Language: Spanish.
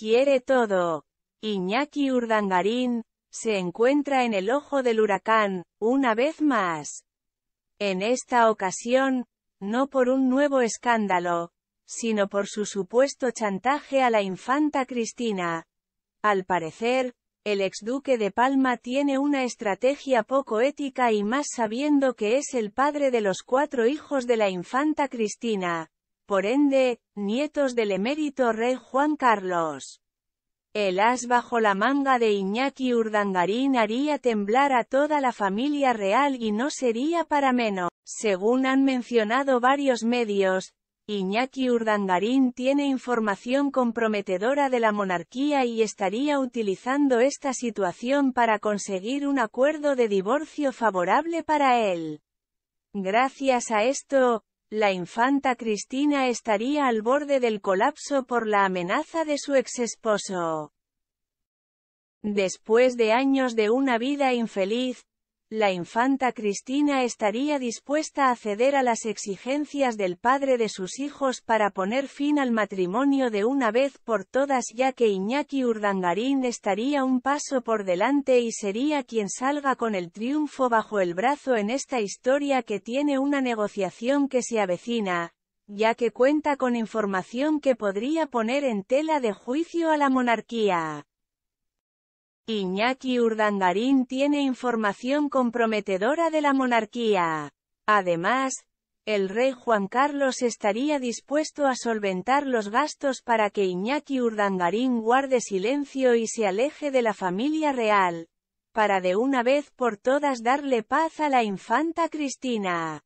quiere todo. Iñaki Urdangarín, se encuentra en el ojo del huracán, una vez más. En esta ocasión, no por un nuevo escándalo, sino por su supuesto chantaje a la infanta Cristina. Al parecer, el exduque de Palma tiene una estrategia poco ética y más sabiendo que es el padre de los cuatro hijos de la infanta Cristina por ende, nietos del emérito rey Juan Carlos. El as bajo la manga de Iñaki Urdangarín haría temblar a toda la familia real y no sería para menos. Según han mencionado varios medios, Iñaki Urdangarín tiene información comprometedora de la monarquía y estaría utilizando esta situación para conseguir un acuerdo de divorcio favorable para él. Gracias a esto, la infanta Cristina estaría al borde del colapso por la amenaza de su exesposo. Después de años de una vida infeliz, la infanta Cristina estaría dispuesta a ceder a las exigencias del padre de sus hijos para poner fin al matrimonio de una vez por todas ya que Iñaki Urdangarín estaría un paso por delante y sería quien salga con el triunfo bajo el brazo en esta historia que tiene una negociación que se avecina, ya que cuenta con información que podría poner en tela de juicio a la monarquía. Iñaki Urdangarín tiene información comprometedora de la monarquía. Además, el rey Juan Carlos estaría dispuesto a solventar los gastos para que Iñaki Urdangarín guarde silencio y se aleje de la familia real, para de una vez por todas darle paz a la infanta Cristina.